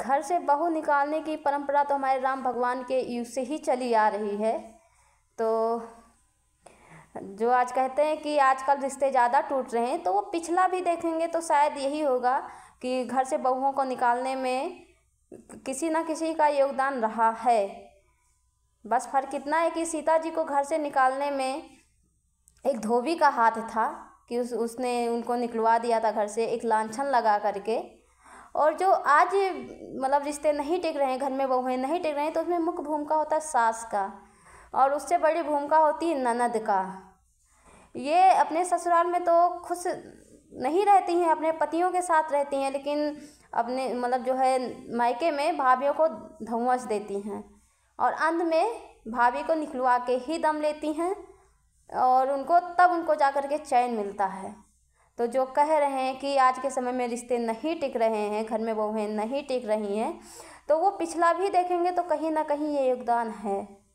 घर से बहू निकालने की परंपरा तो हमारे राम भगवान के युग से ही चली आ रही है तो जो आज कहते हैं कि आजकल रिश्ते ज़्यादा टूट रहे हैं तो वो पिछला भी देखेंगे तो शायद यही होगा कि घर से बहुओं को निकालने में किसी ना किसी का योगदान रहा है बस फर्क इतना है कि सीता जी को घर से निकालने में एक धोबी का हाथ था कि उस उसने उनको निकलवा दिया था घर से एक लाछन लगा करके और जो आज मतलब रिश्ते नहीं टिक रहे हैं घर में बहुएँ नहीं टिक रहे हैं तो उसमें मुख्य भूमिका होता है सास का और उससे बड़ी भूमिका होती है ननद का ये अपने ससुराल में तो खुश नहीं रहती हैं अपने पतियों के साथ रहती हैं लेकिन अपने मतलब जो है मायके में भाभीियों को धुआंस देती हैं और अंत में भाभी को निकलवा के ही दम लेती हैं और उनको तब उनको जा कर के चैन मिलता है तो जो कह रहे हैं कि आज के समय में रिश्ते नहीं टिक रहे हैं घर में बहुएँ नहीं टिक रही हैं तो वो पिछला भी देखेंगे तो कहीं ना कहीं ये योगदान है